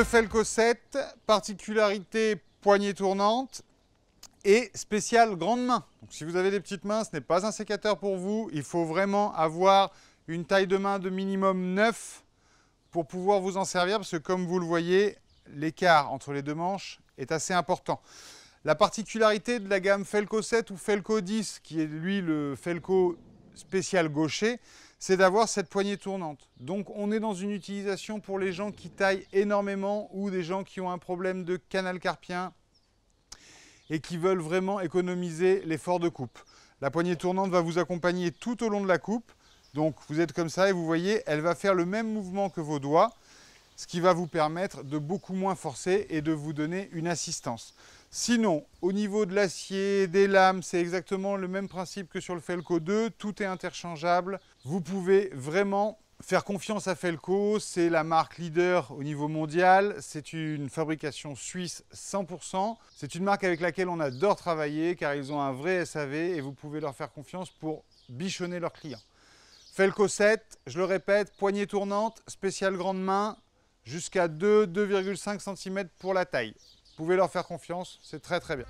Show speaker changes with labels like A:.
A: Le Felco 7, particularité poignée tournante et spécial grande main. Donc, si vous avez des petites mains, ce n'est pas un sécateur pour vous. Il faut vraiment avoir une taille de main de minimum 9 pour pouvoir vous en servir parce que comme vous le voyez, l'écart entre les deux manches est assez important. La particularité de la gamme Felco 7 ou Felco 10, qui est lui le Felco spécial gaucher, c'est d'avoir cette poignée tournante. Donc on est dans une utilisation pour les gens qui taillent énormément ou des gens qui ont un problème de canal carpien et qui veulent vraiment économiser l'effort de coupe. La poignée tournante va vous accompagner tout au long de la coupe. Donc vous êtes comme ça et vous voyez, elle va faire le même mouvement que vos doigts ce qui va vous permettre de beaucoup moins forcer et de vous donner une assistance. Sinon, au niveau de l'acier, des lames, c'est exactement le même principe que sur le Felco 2, tout est interchangeable. Vous pouvez vraiment faire confiance à Felco, c'est la marque leader au niveau mondial, c'est une fabrication suisse 100%, c'est une marque avec laquelle on adore travailler car ils ont un vrai SAV et vous pouvez leur faire confiance pour bichonner leurs clients. Felco 7, je le répète, poignée tournante, spéciale grande main, jusqu'à 2 2,5 cm pour la taille. Vous pouvez leur faire confiance, c'est très très bien.